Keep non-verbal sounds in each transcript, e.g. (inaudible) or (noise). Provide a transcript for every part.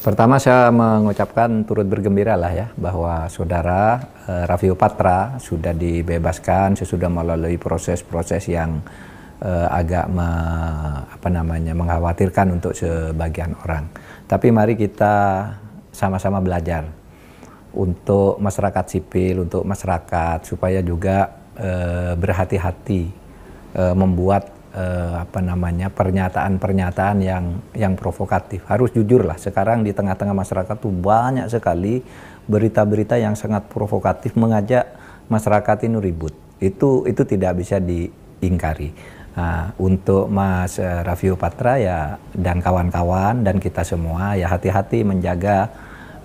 Pertama saya mengucapkan turut bergembira lah ya bahwa saudara eh, Raffi Patra sudah dibebaskan sesudah melalui proses-proses yang eh, agak me, apa namanya mengkhawatirkan untuk sebagian orang. Tapi mari kita sama-sama belajar untuk masyarakat sipil, untuk masyarakat supaya juga eh, berhati-hati eh, membuat eh, apa namanya pernyataan-pernyataan yang yang provokatif. Harus jujur lah. Sekarang di tengah-tengah masyarakat tuh banyak sekali berita-berita yang sangat provokatif mengajak masyarakat ini ribut. Itu itu tidak bisa diingkari. Nah, untuk Mas eh, Raffi Patra ya dan kawan-kawan dan kita semua ya hati-hati menjaga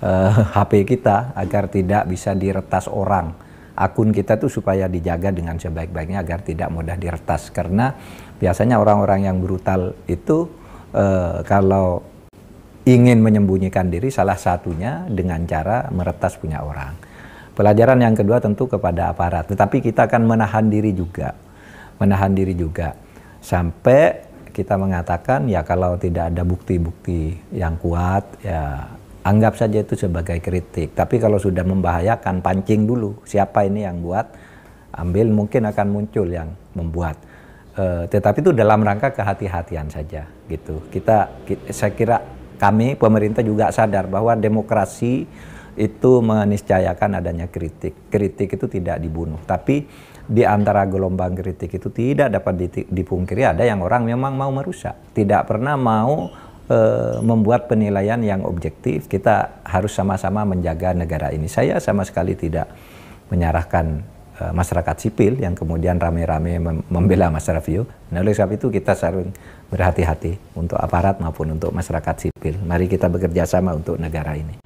eh, HP (laughs) kita agar tidak bisa diretas orang akun kita tuh supaya dijaga dengan sebaik-baiknya agar tidak mudah diretas karena biasanya orang-orang yang brutal itu e, kalau ingin menyembunyikan diri salah satunya dengan cara meretas punya orang. Pelajaran yang kedua tentu kepada aparat, tetapi kita akan menahan diri juga. Menahan diri juga sampai kita mengatakan ya kalau tidak ada bukti-bukti yang kuat ya Anggap saja itu sebagai kritik. Tapi kalau sudah membahayakan, pancing dulu siapa ini yang buat, ambil mungkin akan muncul yang membuat. E, tetapi itu dalam rangka kehati-hatian saja gitu. Kita, kita saya kira kami pemerintah juga sadar bahwa demokrasi itu meniscayakan adanya kritik. Kritik itu tidak dibunuh, tapi di antara gelombang kritik itu tidak dapat dipungkiri ada yang orang memang mau merusak, tidak pernah mau Eh, membuat penilaian yang objektif. Kita harus sama-sama menjaga negara ini. Saya sama sekali tidak menyerahkan eh, masyarakat sipil yang kemudian rame-rame membela Mas Raffio. Nah, oleh sebab itu kita sering berhati-hati untuk aparat maupun untuk masyarakat sipil. Mari kita bekerja sama untuk negara ini.